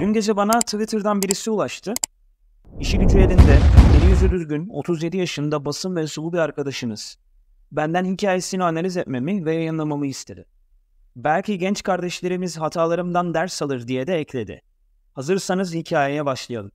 Dün gece bana Twitter'dan birisi ulaştı. İşi gücü elinde, eli yüzü düzgün, 37 yaşında basın ve mensubu bir arkadaşınız. Benden hikayesini analiz etmemi ve yayınlamamı istedi. Belki genç kardeşlerimiz hatalarımdan ders alır diye de ekledi. Hazırsanız hikayeye başlayalım.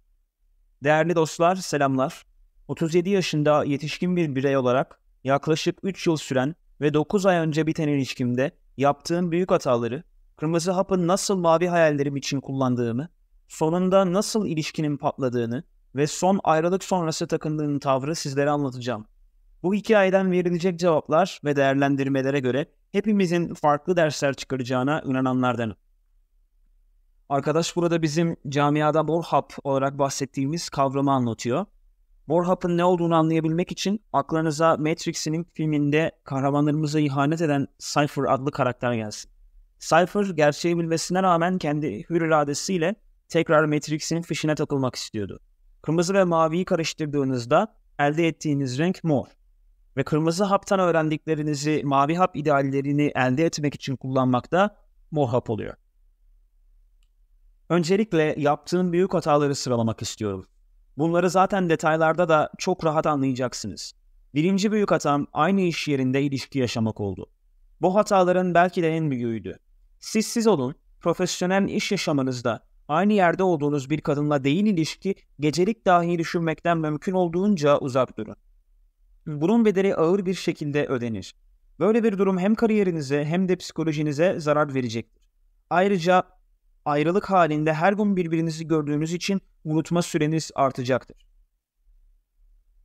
Değerli dostlar, selamlar. 37 yaşında yetişkin bir birey olarak yaklaşık 3 yıl süren ve 9 ay önce biten ilişkimde yaptığım büyük hataları, kırmızı hapın nasıl mavi hayallerim için kullandığımı sonunda nasıl ilişkinin patladığını ve son ayrılık sonrası takındığın tavrı sizlere anlatacağım. Bu hikayeden verilecek cevaplar ve değerlendirmelere göre hepimizin farklı dersler çıkaracağına inananlardanım. Arkadaş burada bizim camiada Borhap olarak bahsettiğimiz kavramı anlatıyor. Borhap'ın ne olduğunu anlayabilmek için aklınıza Matrix'in filminde kahramanlarımıza ihanet eden Cypher adlı karakter gelsin. Cypher gerçeği bilmesine rağmen kendi hür iradesiyle tekrar Matrix'in fişine takılmak istiyordu. Kırmızı ve maviyi karıştırdığınızda elde ettiğiniz renk mor. Ve kırmızı haptan öğrendiklerinizi mavi hap ideallerini elde etmek için kullanmak da mor hap oluyor. Öncelikle yaptığın büyük hataları sıralamak istiyorum. Bunları zaten detaylarda da çok rahat anlayacaksınız. Birinci büyük hatam aynı iş yerinde ilişki yaşamak oldu. Bu hataların belki de en büyüğüydü. Siz siz olun, profesyonel iş yaşamınızda Aynı yerde olduğunuz bir kadınla değil ilişki, gecelik dahi düşünmekten mümkün olduğunca uzak durun. Bunun bedeli ağır bir şekilde ödenir. Böyle bir durum hem kariyerinize hem de psikolojinize zarar verecektir. Ayrıca ayrılık halinde her gün birbirinizi gördüğünüz için unutma süreniz artacaktır.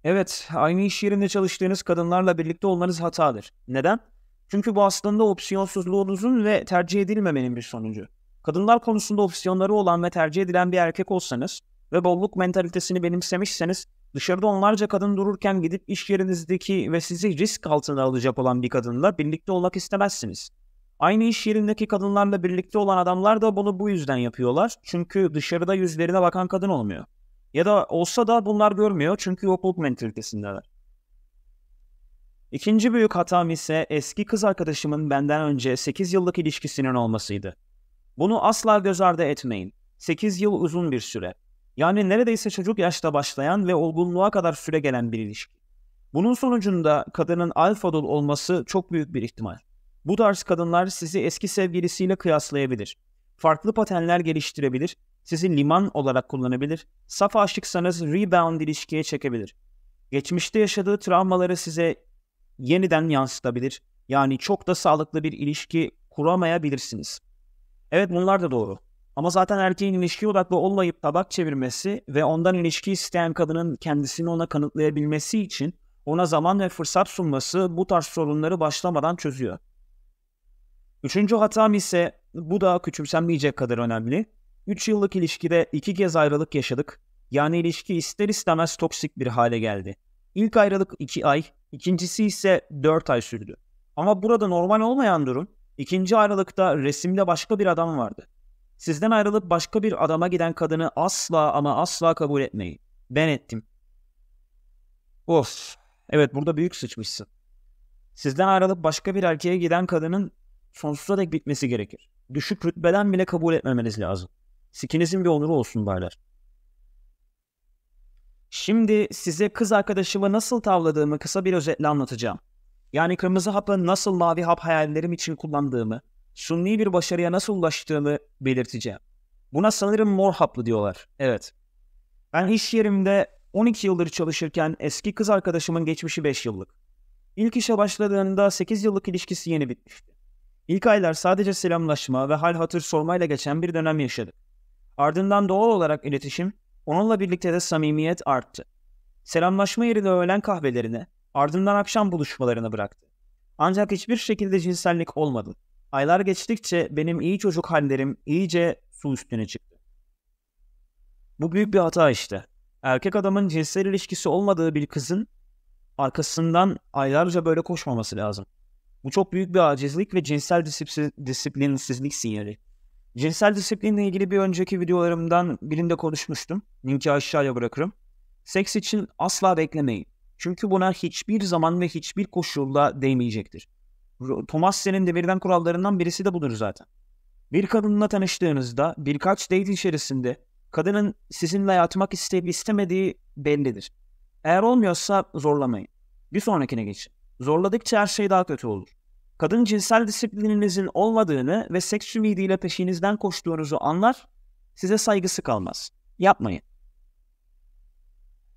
Evet, aynı iş yerinde çalıştığınız kadınlarla birlikte olmanız hatadır. Neden? Çünkü bu aslında opsiyonsuzluğunuzun ve tercih edilmemenin bir sonucu. Kadınlar konusunda opsiyonları olan ve tercih edilen bir erkek olsanız ve bolluk mentalitesini benimsemişseniz dışarıda onlarca kadın dururken gidip iş yerinizdeki ve sizi risk altına alacak olan bir kadınla birlikte olmak istemezsiniz. Aynı iş yerindeki kadınlarla birlikte olan adamlar da bunu bu yüzden yapıyorlar. Çünkü dışarıda yüzlerine bakan kadın olmuyor. Ya da olsa da bunlar görmüyor çünkü yokluk mentalitesindeler. İkinci büyük hatam ise eski kız arkadaşımın benden önce 8 yıllık ilişkisinin olmasıydı. Bunu asla göz ardı etmeyin. 8 yıl uzun bir süre. Yani neredeyse çocuk yaşta başlayan ve olgunluğa kadar süre gelen bir ilişki. Bunun sonucunda kadının alfa alfadol olması çok büyük bir ihtimal. Bu tarz kadınlar sizi eski sevgilisiyle kıyaslayabilir. Farklı patenler geliştirebilir, sizi liman olarak kullanabilir, saf aşıksanız rebound ilişkiye çekebilir. Geçmişte yaşadığı travmaları size yeniden yansıtabilir, yani çok da sağlıklı bir ilişki kuramayabilirsiniz. Evet bunlar da doğru. Ama zaten erkeğin ilişki odaklı olmayıp tabak çevirmesi ve ondan ilişki isteyen kadının kendisini ona kanıtlayabilmesi için ona zaman ve fırsat sunması bu tarz sorunları başlamadan çözüyor. Üçüncü hatam ise bu da küçümsenmeyecek kadar önemli. 3 yıllık ilişkide iki kez ayrılık yaşadık. Yani ilişki ister istemez toksik bir hale geldi. İlk ayrılık 2 ay, ikincisi ise 4 ay sürdü. Ama burada normal olmayan durum İkinci Aralık'ta resimde başka bir adam vardı. Sizden ayrılıp başka bir adama giden kadını asla ama asla kabul etmeyin. Ben ettim. Of. Evet burada büyük sıçmışsın. Sizden ayrılıp başka bir erkeğe giden kadının sonsuza dek bitmesi gerekir. Düşük rütbeden bile kabul etmemeniz lazım. Sikinizin bir onuru olsun baylar. Şimdi size kız arkadaşımı nasıl tavladığımı kısa bir özetle anlatacağım. Yani kırmızı hapı nasıl mavi hap hayallerim için kullandığımı, sunni bir başarıya nasıl ulaştığımı belirteceğim. Buna sanırım mor haplı diyorlar. Evet. Ben iş yerimde 12 yıldır çalışırken eski kız arkadaşımın geçmişi 5 yıllık. İlk işe başladığında 8 yıllık ilişkisi yeni bitmişti. İlk aylar sadece selamlaşma ve hal hatır sormayla geçen bir dönem yaşadık. Ardından doğal olarak iletişim, onunla birlikte de samimiyet arttı. Selamlaşma yerine öğlen kahvelerine, Ardından akşam buluşmalarını bıraktı. Ancak hiçbir şekilde cinsellik olmadı. Aylar geçtikçe benim iyi çocuk hallerim iyice su üstüne çıktı. Bu büyük bir hata işte. Erkek adamın cinsel ilişkisi olmadığı bir kızın arkasından aylarca böyle koşmaması lazım. Bu çok büyük bir acizlik ve cinsel disiplinsizlik sinyali. Cinsel disiplinle ilgili bir önceki videolarımdan birinde konuşmuştum. Linki aşağıya bırakırım. Seks için asla beklemeyin. Çünkü buna hiçbir zaman ve hiçbir koşulda değmeyecektir. Thomas Thomassen'in demirden kurallarından birisi de budur zaten. Bir kadınla tanıştığınızda birkaç date içerisinde kadının sizinle yatmak isteyip istemediği bellidir. Eğer olmuyorsa zorlamayın. Bir sonrakine geçin. Zorladıkça her şey daha kötü olur. Kadın cinsel disiplininizin olmadığını ve seks ümidiyle peşinizden koştuğunuzu anlar, size saygısı kalmaz. Yapmayın.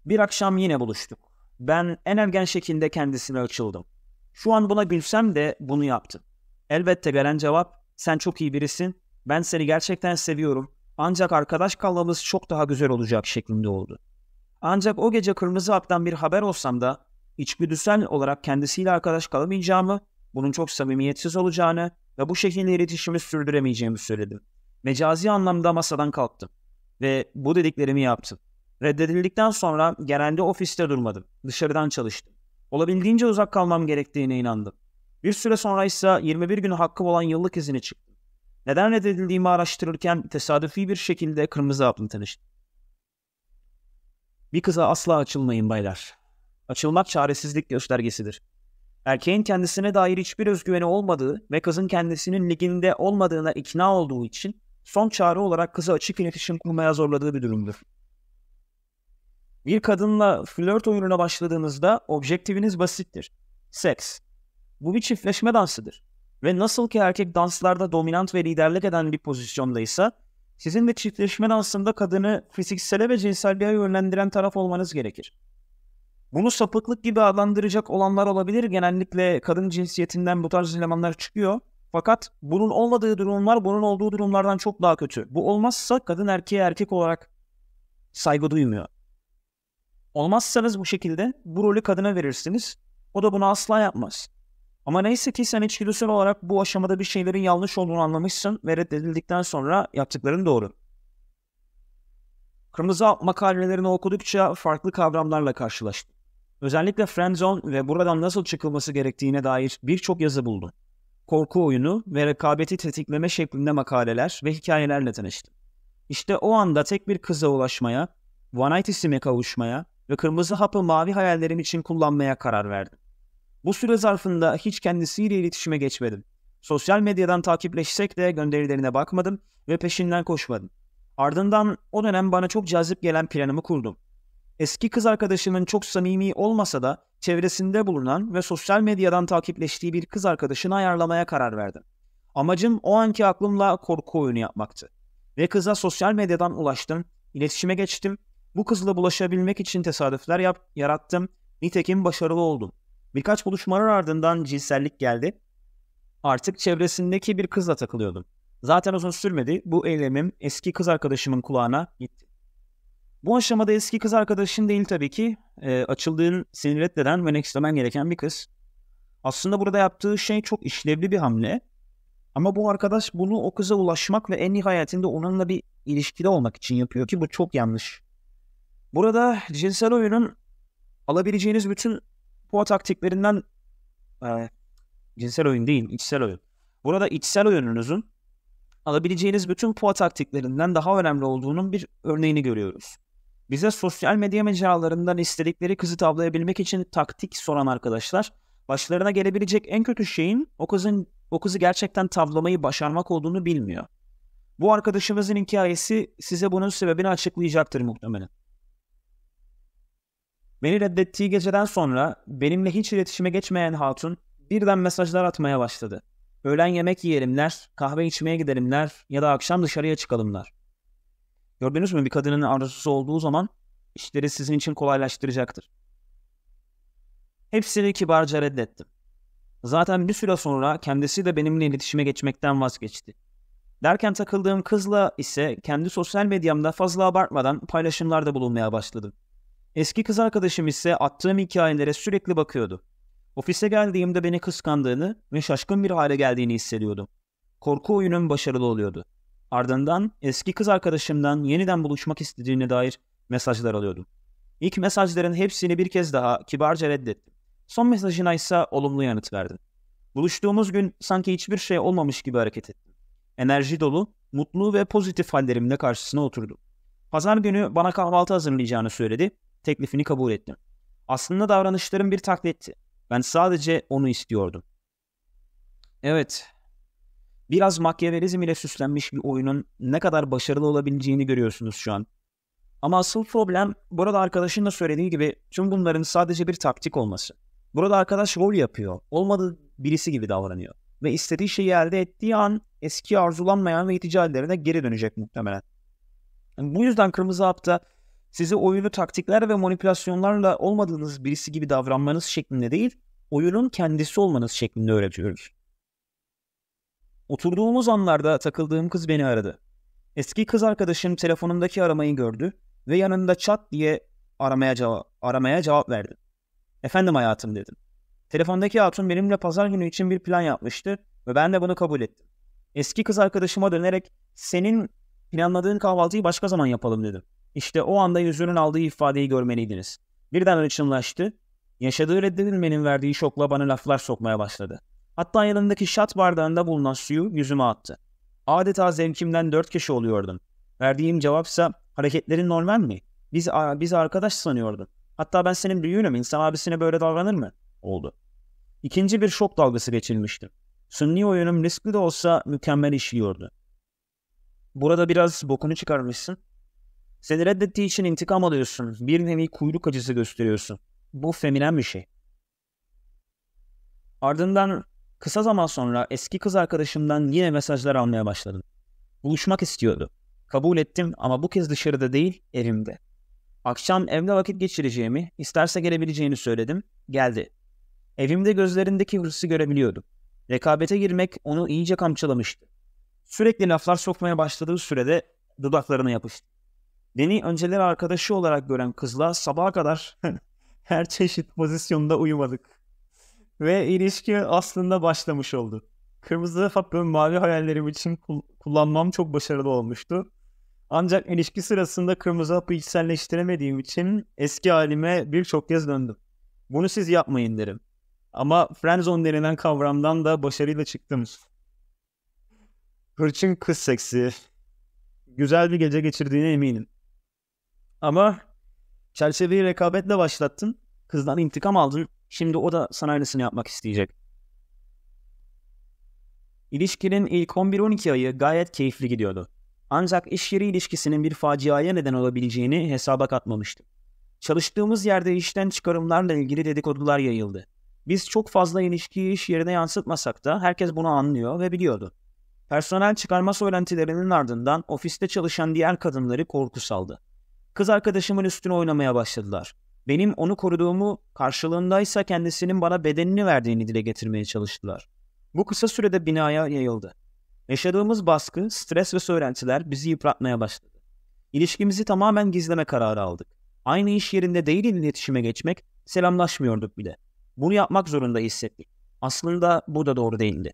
Bir akşam yine buluştuk. Ben en ergen şekilde kendisine açıldım. Şu an buna gülsem de bunu yaptım. Elbette gelen cevap sen çok iyi birisin, ben seni gerçekten seviyorum ancak arkadaş kalmamız çok daha güzel olacak şeklinde oldu. Ancak o gece kırmızı haptan bir haber olsam da içgüdüsel olarak kendisiyle arkadaş kalamayacağımı, bunun çok samimiyetsiz olacağını ve bu şekilde iletişimi sürdüremeyeceğimi söyledim. Mecazi anlamda masadan kalktım ve bu dediklerimi yaptım. Reddedildikten sonra genelde ofiste durmadım. Dışarıdan çalıştım. Olabildiğince uzak kalmam gerektiğine inandım. Bir süre sonra ise 21 gün hakkım olan yıllık izine çıktım. Neden reddedildiğimi araştırırken tesadüfi bir şekilde kırmızı atla tanıştım. Bir kıza asla açılmayın baylar. Açılmak çaresizlik göstergesidir. Erkeğin kendisine dair hiçbir özgüveni olmadığı ve kızın kendisinin liginde olmadığına ikna olduğu için son çare olarak kızı açık iletişim kurmaya zorladığı bir durumdur. Bir kadınla flört oyununa başladığınızda objektiviniz basittir. Seks. Bu bir çiftleşme dansıdır. Ve nasıl ki erkek danslarda dominant ve liderlik eden bir pozisyondaysa, sizin de çiftleşme dansında kadını fiziksele ve cinselliğe yönlendiren taraf olmanız gerekir. Bunu sapıklık gibi adlandıracak olanlar olabilir. Genellikle kadın cinsiyetinden bu tarz elemanlar çıkıyor. Fakat bunun olmadığı durumlar bunun olduğu durumlardan çok daha kötü. Bu olmazsa kadın erkeğe erkek olarak saygı duymuyor. Olmazsanız bu şekilde bu rolü kadına verirsiniz. O da bunu asla yapmaz. Ama neyse ki sen içgüdüsel olarak bu aşamada bir şeylerin yanlış olduğunu anlamışsın ve reddedildikten sonra yaptıkların doğru. Kırmızı alt makalelerini okudukça farklı kavramlarla karşılaştım. Özellikle friendzone ve buradan nasıl çıkılması gerektiğine dair birçok yazı buldum. Korku oyunu ve rekabeti tetikleme şeklinde makaleler ve hikayelerle tanıştım. İşte o anda tek bir kıza ulaşmaya, Van Itis'ime kavuşmaya ve kırmızı hapı mavi hayallerim için kullanmaya karar verdim. Bu süre zarfında hiç kendisiyle iletişime geçmedim. Sosyal medyadan takipleşsek de gönderilerine bakmadım ve peşinden koşmadım. Ardından o dönem bana çok cazip gelen planımı kurdum. Eski kız arkadaşımın çok samimi olmasa da çevresinde bulunan ve sosyal medyadan takipleştiği bir kız arkadaşını ayarlamaya karar verdim. Amacım o anki aklımla korku oyunu yapmaktı. Ve kıza sosyal medyadan ulaştım, iletişime geçtim bu kızla bulaşabilmek için tesadüfler yap, yarattım. Nitekim başarılı oldum. Birkaç buluşmanın ardından cinsellik geldi. Artık çevresindeki bir kızla takılıyordum. Zaten uzun sürmedi. Bu eylemim eski kız arkadaşımın kulağına gitti. Bu aşamada eski kız arkadaşın değil tabii ki. E, açıldığın seni reddeden ve nextlemen gereken bir kız. Aslında burada yaptığı şey çok işlevli bir hamle. Ama bu arkadaş bunu o kıza ulaşmak ve en nihayetinde onunla bir ilişkide olmak için yapıyor ki bu çok yanlış. Burada cinsel oyunun alabileceğiniz bütün puan taktiklerinden e, cinsel oyun değil, içsel oyun. Burada içsel oyununuzun alabileceğiniz bütün puan taktiklerinden daha önemli olduğunun bir örneğini görüyoruz. Bize sosyal medya mecralarından istedikleri kızı tavlayabilmek için taktik soran arkadaşlar, başlarına gelebilecek en kötü şeyin o kızın o kızı gerçekten tavlamayı başarmak olduğunu bilmiyor. Bu arkadaşımızın hikayesi size bunun sebebini açıklayacaktır muhtemelen. Beni reddettiği geceden sonra benimle hiç iletişime geçmeyen hatun birden mesajlar atmaya başladı. Öğlen yemek yiyelimler, kahve içmeye gidelimler ya da akşam dışarıya çıkalımlar. Gördünüz mü bir kadının arzusu olduğu zaman işleri sizin için kolaylaştıracaktır. Hepsini kibarca reddettim. Zaten bir süre sonra kendisi de benimle iletişime geçmekten vazgeçti. Derken takıldığım kızla ise kendi sosyal medyamda fazla abartmadan paylaşımlarda bulunmaya başladım. Eski kız arkadaşım ise attığım hikayelere sürekli bakıyordu. Ofise geldiğimde beni kıskandığını ve şaşkın bir hale geldiğini hissediyordum. Korku oyunum başarılı oluyordu. Ardından eski kız arkadaşımdan yeniden buluşmak istediğine dair mesajlar alıyordum. İlk mesajların hepsini bir kez daha kibarca reddettim. Son mesajına ise olumlu yanıt verdim. Buluştuğumuz gün sanki hiçbir şey olmamış gibi hareket ettim. Enerji dolu, mutlu ve pozitif hallerimle karşısına oturdum. Pazar günü bana kahvaltı hazırlayacağını söyledi teklifini kabul ettim. Aslında davranışlarım bir taklitti. Ben sadece onu istiyordum. Evet, biraz makyavelizm ile süslenmiş bir oyunun ne kadar başarılı olabileceğini görüyorsunuz şu an. Ama asıl problem burada arkadaşın da söylediği gibi tüm bunların sadece bir taktik olması. Burada arkadaş rol yapıyor, olmadığı birisi gibi davranıyor ve istediği şeyi elde ettiği an eski arzulanmayan ve itici hallerine geri dönecek muhtemelen. Yani bu yüzden kırmızı hapta sizi oyunu taktikler ve manipülasyonlarla olmadığınız birisi gibi davranmanız şeklinde değil, oyunun kendisi olmanız şeklinde öğretiyoruz. Oturduğumuz anlarda takıldığım kız beni aradı. Eski kız arkadaşım telefonumdaki aramayı gördü ve yanında çat diye aramaya cevap, aramaya cevap verdi. Efendim hayatım dedim. Telefondaki hatun benimle pazar günü için bir plan yapmıştı ve ben de bunu kabul ettim. Eski kız arkadaşıma dönerek senin planladığın kahvaltıyı başka zaman yapalım dedim. İşte o anda yüzünün aldığı ifadeyi görmeliydiniz. Birden hırçınlaştı. Yaşadığı reddedilmenin verdiği şokla bana laflar sokmaya başladı. Hatta yanındaki şat bardağında bulunan suyu yüzüme attı. Adeta zevkimden dört kişi oluyordum. Verdiğim cevapsa hareketlerin normal mi? Biz, biz arkadaş sanıyordum. Hatta ben senin büyüğünüm insan abisine böyle davranır mı? Oldu. İkinci bir şok dalgası geçirmiştim. Sünni oyunum riskli de olsa mükemmel işliyordu. Burada biraz bokunu çıkarmışsın. Seni reddettiği için intikam alıyorsun. Bir nevi kuyruk acısı gösteriyorsun. Bu feminen bir şey. Ardından kısa zaman sonra eski kız arkadaşımdan yine mesajlar almaya başladım. Buluşmak istiyordu. Kabul ettim ama bu kez dışarıda değil, evimde. Akşam evde vakit geçireceğimi, isterse gelebileceğini söyledim. Geldi. Evimde gözlerindeki hırsı görebiliyordum. Rekabete girmek onu iyice kamçılamıştı. Sürekli laflar sokmaya başladığı sürede dudaklarına yapıştı. Beni önceleri arkadaşı olarak gören kızla sabaha kadar her çeşit pozisyonda uyumadık. Ve ilişki aslında başlamış oldu. Kırmızı papyon mavi hayallerim için kullanmam çok başarılı olmuştu. Ancak ilişki sırasında kırmızı hapı içselleştiremediğim için eski halime birçok kez döndüm. Bunu siz yapmayın derim. Ama friendzone denilen kavramdan da başarıyla çıktım. Hırçın kız seksi. Güzel bir gece geçirdiğine eminim. Ama çerçeveyi rekabetle başlattın. Kızdan intikam aldın. Şimdi o da sana aynısını yapmak isteyecek. İlişkinin ilk 11-12 ayı gayet keyifli gidiyordu. Ancak iş yeri ilişkisinin bir faciaya neden olabileceğini hesaba katmamıştım. Çalıştığımız yerde işten çıkarımlarla ilgili dedikodular yayıldı. Biz çok fazla ilişkiyi iş yerine yansıtmasak da herkes bunu anlıyor ve biliyordu. Personel çıkarma söylentilerinin ardından ofiste çalışan diğer kadınları korku saldı. Kız arkadaşımın üstüne oynamaya başladılar. Benim onu koruduğumu, karşılığındaysa kendisinin bana bedenini verdiğini dile getirmeye çalıştılar. Bu kısa sürede binaya yayıldı. Yaşadığımız baskı, stres ve söylentiler bizi yıpratmaya başladı. İlişkimizi tamamen gizleme kararı aldık. Aynı iş yerinde değil iletişime geçmek, selamlaşmıyorduk bile. Bunu yapmak zorunda hissettik. Aslında bu da doğru değildi.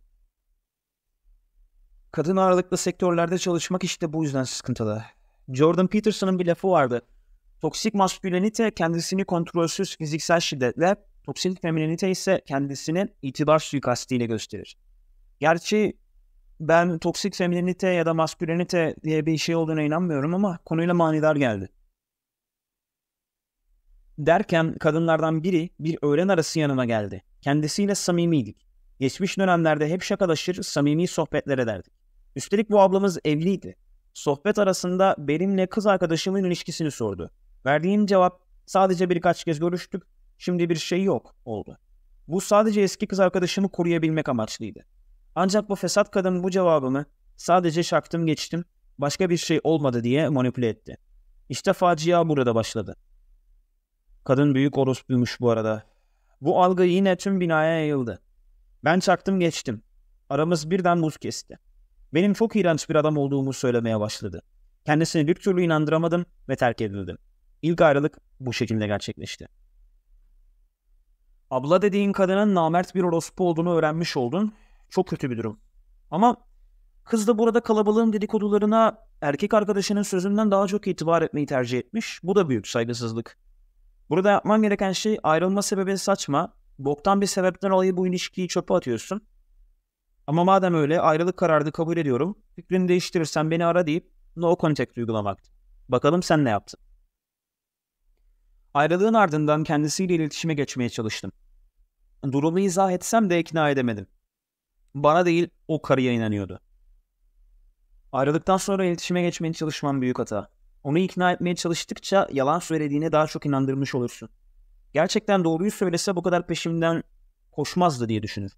Kadın ağırlıklı sektörlerde çalışmak işte bu yüzden sıkıntılı. Jordan Peterson'ın bir lafı vardı. Toksik maskülenite kendisini kontrolsüz fiziksel şiddetle, toksik femininite ise kendisinin itibar suikastiyle gösterir. Gerçi ben toksik femininite ya da maskülenite diye bir şey olduğuna inanmıyorum ama konuyla manidar geldi. Derken kadınlardan biri bir öğlen arası yanıma geldi. Kendisiyle samimiydik. Geçmiş dönemlerde hep şakalaşır, samimi sohbetler ederdik. Üstelik bu ablamız evliydi. Sohbet arasında benimle kız arkadaşımın ilişkisini sordu. Verdiğim cevap sadece birkaç kez görüştük, şimdi bir şey yok oldu. Bu sadece eski kız arkadaşımı koruyabilmek amaçlıydı. Ancak bu fesat kadın bu cevabımı sadece şaktım geçtim, başka bir şey olmadı diye manipüle etti. İşte facia burada başladı. Kadın büyük orospuymuş bu arada. Bu algı yine tüm binaya yayıldı. Ben çaktım geçtim. Aramız birden buz kesti. Benim çok iğrenç bir adam olduğumu söylemeye başladı. Kendisini bir türlü inandıramadım ve terk edildim. İlk ayrılık bu şekilde gerçekleşti. Abla dediğin kadının namert bir orospu olduğunu öğrenmiş oldun. Çok kötü bir durum. Ama kız da burada kalabalığın dedikodularına erkek arkadaşının sözünden daha çok itibar etmeyi tercih etmiş. Bu da büyük saygısızlık. Burada yapman gereken şey ayrılma sebebini saçma. Boktan bir sebepten olayı bu ilişkiyi çöpe atıyorsun. Ama madem öyle ayrılık kararını kabul ediyorum. Fikrini değiştirirsen beni ara deyip no contact uygulamaktı. Bakalım sen ne yaptın? Ayrılığın ardından kendisiyle iletişime geçmeye çalıştım. Durumu izah etsem de ikna edemedim. Bana değil o karıya inanıyordu. Ayrıldıktan sonra iletişime geçmeye çalışman büyük hata. Onu ikna etmeye çalıştıkça yalan söylediğine daha çok inandırmış olursun. Gerçekten doğruyu söylese bu kadar peşimden koşmazdı diye düşünür.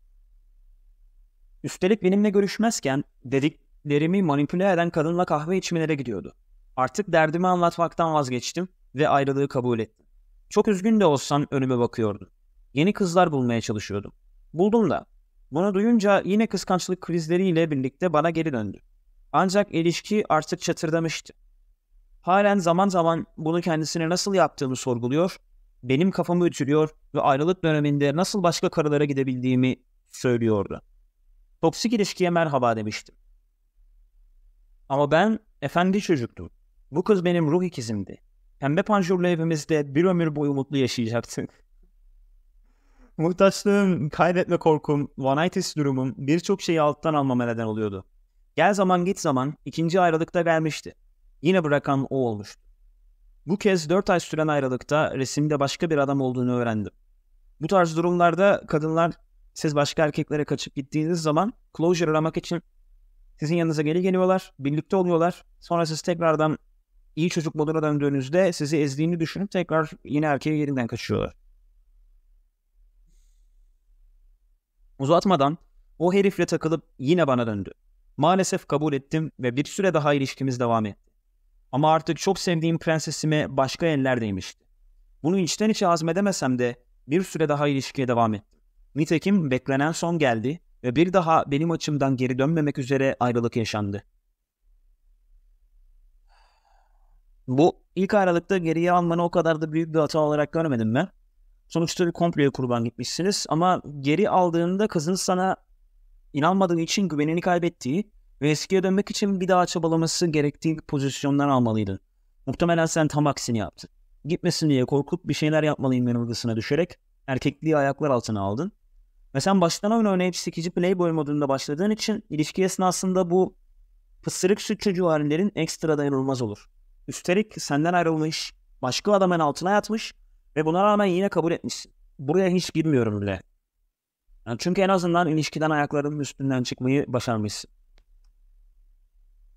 Üstelik benimle görüşmezken dediklerimi manipüle eden kadınla kahve içmelere gidiyordu. Artık derdimi anlatmaktan vazgeçtim ve ayrılığı kabul ettim. Çok üzgün de olsam önüme bakıyordu. Yeni kızlar bulmaya çalışıyordum. Buldum da. Bunu duyunca yine kıskançlık krizleriyle birlikte bana geri döndü. Ancak ilişki artık çatırdamıştı. Halen zaman zaman bunu kendisine nasıl yaptığımı sorguluyor, benim kafamı ütülüyor ve ayrılık döneminde nasıl başka karılara gidebildiğimi söylüyordu. Toksik ilişkiye merhaba demiştim. Ama ben efendi çocuktum. Bu kız benim ruh ikizimdi. Pembe panjurlu evimizde bir ömür boyu mutlu yaşayacaktık. Muhtaçlığım, kaybetme korkum, vanitis durumum birçok şeyi alttan almama neden oluyordu. Gel zaman git zaman ikinci ayrılıkta gelmişti. Yine bırakan o olmuştu. Bu kez dört ay süren ayrılıkta resimde başka bir adam olduğunu öğrendim. Bu tarz durumlarda kadınlar siz başka erkeklere kaçıp gittiğiniz zaman closure aramak için sizin yanınıza geri geliyorlar, birlikte oluyorlar. Sonra siz tekrardan iyi çocuk moduna döndüğünüzde sizi ezdiğini düşünüp tekrar yine erkeğe yerinden kaçıyorlar. Uzatmadan o herifle takılıp yine bana döndü. Maalesef kabul ettim ve bir süre daha ilişkimiz devam etti. Ama artık çok sevdiğim prensesime başka eller değmişti. Bunu içten içe azmedemesem de bir süre daha ilişkiye devam ettim. Nitekim beklenen son geldi ve bir daha benim açımdan geri dönmemek üzere ayrılık yaşandı. Bu ilk ayrılıkta geriye almanı o kadar da büyük bir hata olarak görmedim ben. Sonuçta bir komploya kurban gitmişsiniz ama geri aldığında kızın sana inanmadığı için güvenini kaybettiği ve eskiye dönmek için bir daha çabalaması gerektiği pozisyondan almalıydın. Muhtemelen sen tam aksini yaptın. Gitmesin diye korkup bir şeyler yapmalıyım yanılgısına düşerek erkekliği ayaklar altına aldın ve sen baştan oyun oynayıp sikici playboy modunda başladığın için ilişki esnasında bu pısırık süt çocuğu hallerin ekstra dayanılmaz olur. Üstelik senden ayrılmış, başka adamın altına yatmış ve buna rağmen yine kabul etmişsin. Buraya hiç girmiyorum bile. Yani çünkü en azından ilişkiden ayaklarının üstünden çıkmayı başarmışsın.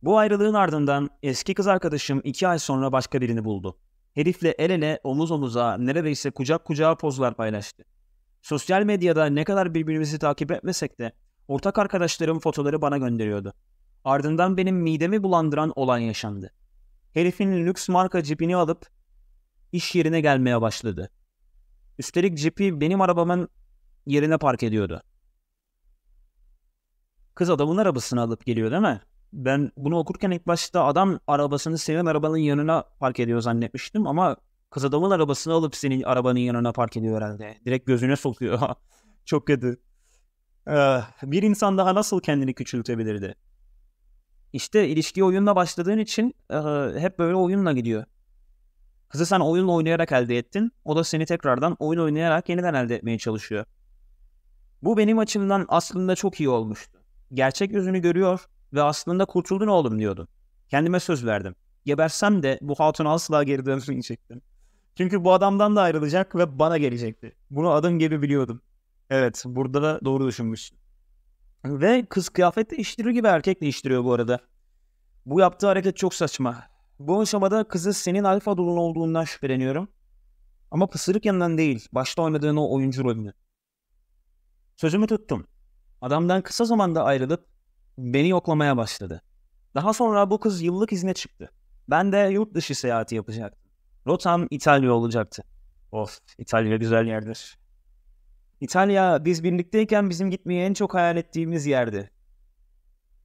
Bu ayrılığın ardından eski kız arkadaşım iki ay sonra başka birini buldu. Herifle el ele, omuz omuza, neredeyse kucak kucağa pozlar paylaştı. Sosyal medyada ne kadar birbirimizi takip etmesek de ortak arkadaşlarım fotoları bana gönderiyordu. Ardından benim midemi bulandıran olay yaşandı. Herifin lüks marka cipini alıp iş yerine gelmeye başladı. Üstelik cipi benim arabamın yerine park ediyordu. Kız adamın arabasını alıp geliyor değil mi? Ben bunu okurken ilk başta adam arabasını senin arabanın yanına park ediyor zannetmiştim ama Kız adamın arabasını alıp senin arabanın yanına park ediyor herhalde. Direkt gözüne sokuyor. Çok kötü. Ee, bir insan daha nasıl kendini küçültebilirdi? İşte ilişki oyunla başladığın için e, hep böyle oyunla gidiyor. Kızı sen oyunla oynayarak elde ettin. O da seni tekrardan oyun oynayarak yeniden elde etmeye çalışıyor. Bu benim açımdan aslında çok iyi olmuştu. Gerçek yüzünü görüyor ve aslında kurtuldun oğlum diyordu. Kendime söz verdim. Gebersem de bu hatuna asla geri dönmeyecektim. Çünkü bu adamdan da ayrılacak ve bana gelecekti. Bunu adım gibi biliyordum. Evet burada da doğru düşünmüşsün. Ve kız kıyafet değiştirir gibi erkek değiştiriyor bu arada. Bu yaptığı hareket çok saçma. Bu aşamada kızı senin alfa dolun olduğundan şüpheleniyorum. Ama pısırık yanından değil. Başta oynadığın o oyuncu rolünü. Sözümü tuttum. Adamdan kısa zamanda ayrılıp beni yoklamaya başladı. Daha sonra bu kız yıllık izne çıktı. Ben de yurt dışı seyahati yapacaktım. Rotam İtalya olacaktı. Of İtalya güzel yerdir. İtalya biz birlikteyken bizim gitmeyi en çok hayal ettiğimiz yerdi.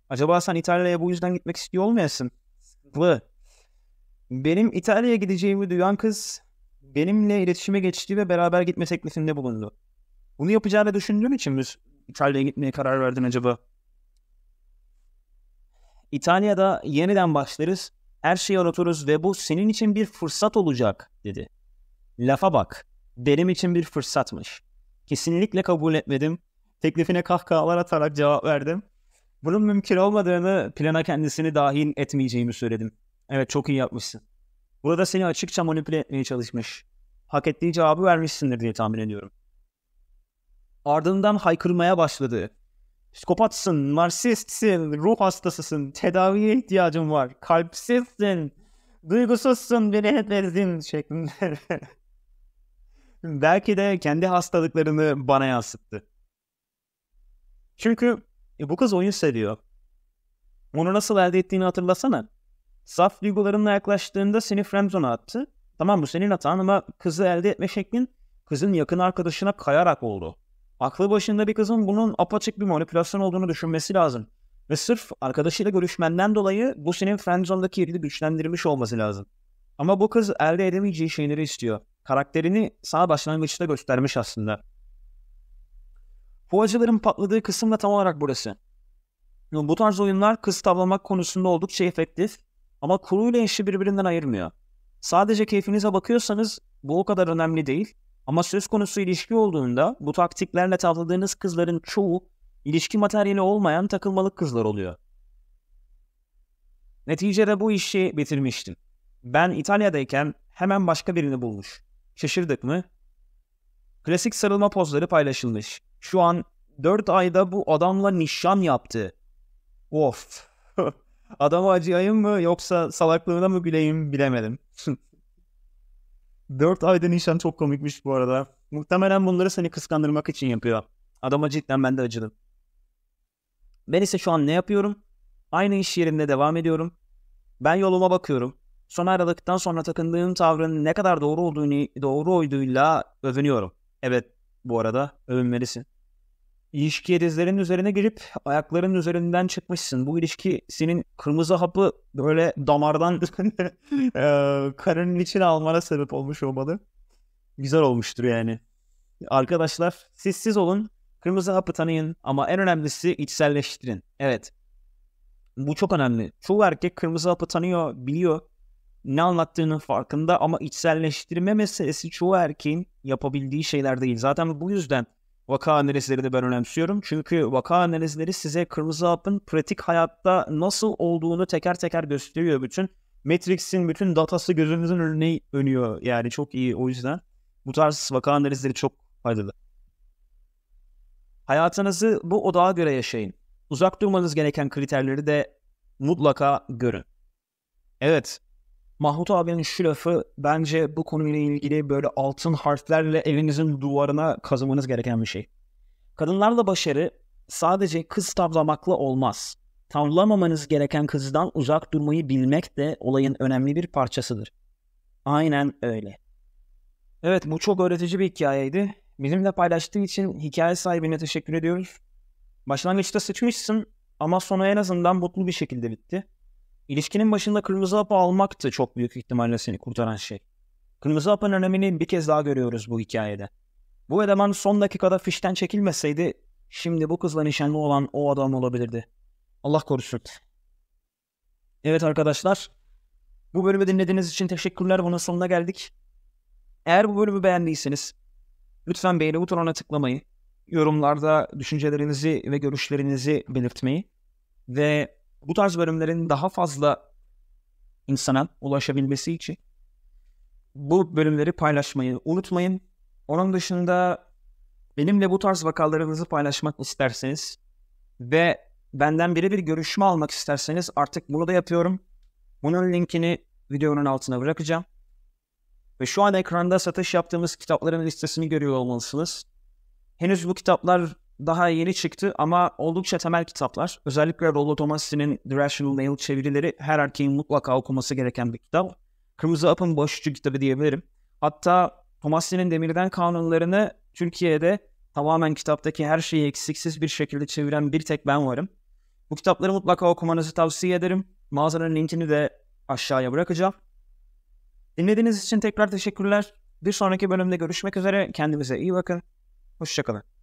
Acaba sen İtalya'ya bu yüzden gitmek istiyor olmayasın? Sıkıntılı. Benim İtalya'ya gideceğimi duyan kız benimle iletişime geçti ve beraber gitme teklifinde bulundu. Bunu yapacağını düşündüğün için mi İtalya'ya gitmeye karar verdin acaba? İtalya'da yeniden başlarız her şeyi anlatırız ve bu senin için bir fırsat olacak dedi. Lafa bak. Benim için bir fırsatmış. Kesinlikle kabul etmedim. Teklifine kahkahalar atarak cevap verdim. Bunun mümkün olmadığını plana kendisini dahil etmeyeceğimi söyledim. Evet çok iyi yapmışsın. Burada seni açıkça manipüle etmeye çalışmış. Hak ettiği cevabı vermişsindir diye tahmin ediyorum. Ardından haykırmaya başladı psikopatsın, narsistsin, ruh hastasısın, tedaviye ihtiyacın var, kalpsizsin, duygusuzsun, beni etmezsin şeklinde. Belki de kendi hastalıklarını bana yansıttı. Çünkü e, bu kız oyun seviyor. Onu nasıl elde ettiğini hatırlasana. Saf duygularınla yaklaştığında seni Fremzon'a attı. Tamam bu senin hatan ama kızı elde etme şeklin kızın yakın arkadaşına kayarak oldu. Aklı başında bir kızın bunun apaçık bir manipülasyon olduğunu düşünmesi lazım. Ve sırf arkadaşıyla görüşmenden dolayı bu senin friendzone'daki yerini güçlendirmiş olması lazım. Ama bu kız elde edemeyeceği şeyleri istiyor. Karakterini sağ başlangıçta göstermiş aslında. Bu acıların patladığı kısım da tam olarak burası. Bu tarz oyunlar kız tavlamak konusunda oldukça efektif ama kuruyla eşi birbirinden ayırmıyor. Sadece keyfinize bakıyorsanız bu o kadar önemli değil ama söz konusu ilişki olduğunda bu taktiklerle tavladığınız kızların çoğu ilişki materyali olmayan takılmalık kızlar oluyor. Neticede bu işi bitirmiştim. Ben İtalya'dayken hemen başka birini bulmuş. Şaşırdık mı? Klasik sarılma pozları paylaşılmış. Şu an 4 ayda bu adamla nişan yaptı. Of. Adama acıyayım mı yoksa salaklığına mı güleyim bilemedim. 4 ayda nişan çok komikmiş bu arada. Muhtemelen bunları seni kıskandırmak için yapıyor. Adama cidden ben de acıdım. Ben ise şu an ne yapıyorum? Aynı iş yerinde devam ediyorum. Ben yoluma bakıyorum. Son ayrılıktan sonra takındığım tavrın ne kadar doğru olduğunu, doğru olduğuyla övünüyorum. Evet bu arada övünmelisin. İlişki yedizlerin üzerine girip ayakların üzerinden çıkmışsın. Bu ilişki senin kırmızı hapı böyle damardan karının içine almana sebep olmuş olmalı. Güzel olmuştur yani. Arkadaşlar siz siz olun. Kırmızı hapı tanıyın ama en önemlisi içselleştirin. Evet. Bu çok önemli. Çoğu erkek kırmızı hapı tanıyor, biliyor. Ne anlattığının farkında ama içselleştirme meselesi çoğu erkeğin yapabildiği şeyler değil. Zaten bu yüzden vaka analizleri de ben önemsiyorum. Çünkü vaka analizleri size kırmızı hapın pratik hayatta nasıl olduğunu teker teker gösteriyor bütün. Matrix'in bütün datası gözünüzün önüne önüyor yani çok iyi o yüzden. Bu tarz vaka analizleri çok faydalı. Hayatınızı bu odağa göre yaşayın. Uzak durmanız gereken kriterleri de mutlaka görün. Evet, Mahmut abinin şu lafı bence bu konuyla ilgili böyle altın harflerle evinizin duvarına kazımanız gereken bir şey. Kadınlarla başarı sadece kız tavlamakla olmaz. Tavlamamanız gereken kızdan uzak durmayı bilmek de olayın önemli bir parçasıdır. Aynen öyle. Evet bu çok öğretici bir hikayeydi. Bizimle paylaştığı için hikaye sahibine teşekkür ediyoruz. Başlangıçta sıçmışsın ama sonu en azından mutlu bir şekilde bitti. İlişkinin başında kırmızı hapı almaktı çok büyük ihtimalle seni kurtaran şey. Kırmızı hapın önemini bir kez daha görüyoruz bu hikayede. Bu eleman son dakikada fişten çekilmeseydi şimdi bu kızla nişanlı olan o adam olabilirdi. Allah korusun. Evet arkadaşlar bu bölümü dinlediğiniz için teşekkürler. Bunun sonuna geldik. Eğer bu bölümü beğendiyseniz lütfen beğeni butonuna tıklamayı, yorumlarda düşüncelerinizi ve görüşlerinizi belirtmeyi ve bu tarz bölümlerin daha fazla insana ulaşabilmesi için bu bölümleri paylaşmayı unutmayın. Onun dışında benimle bu tarz vakalarınızı paylaşmak isterseniz ve benden biri bir görüşme almak isterseniz artık burada yapıyorum. Bunun linkini videonun altına bırakacağım. Ve şu an ekranda satış yaptığımız kitapların listesini görüyor olmalısınız. Henüz bu kitaplar daha yeni çıktı ama oldukça temel kitaplar. Özellikle Rollo Thomas'in The Rational Male çevirileri her erkeğin mutlaka okuması gereken bir kitap. Kırmızı Ap'ın başucu kitabı diyebilirim. Hatta Thomas'in Demirden kanunlarını Türkiye'de tamamen kitaptaki her şeyi eksiksiz bir şekilde çeviren bir tek ben varım. Bu kitapları mutlaka okumanızı tavsiye ederim. Mağazanın linkini de aşağıya bırakacağım. Dinlediğiniz için tekrar teşekkürler. Bir sonraki bölümde görüşmek üzere. Kendinize iyi bakın. Hoşçakalın.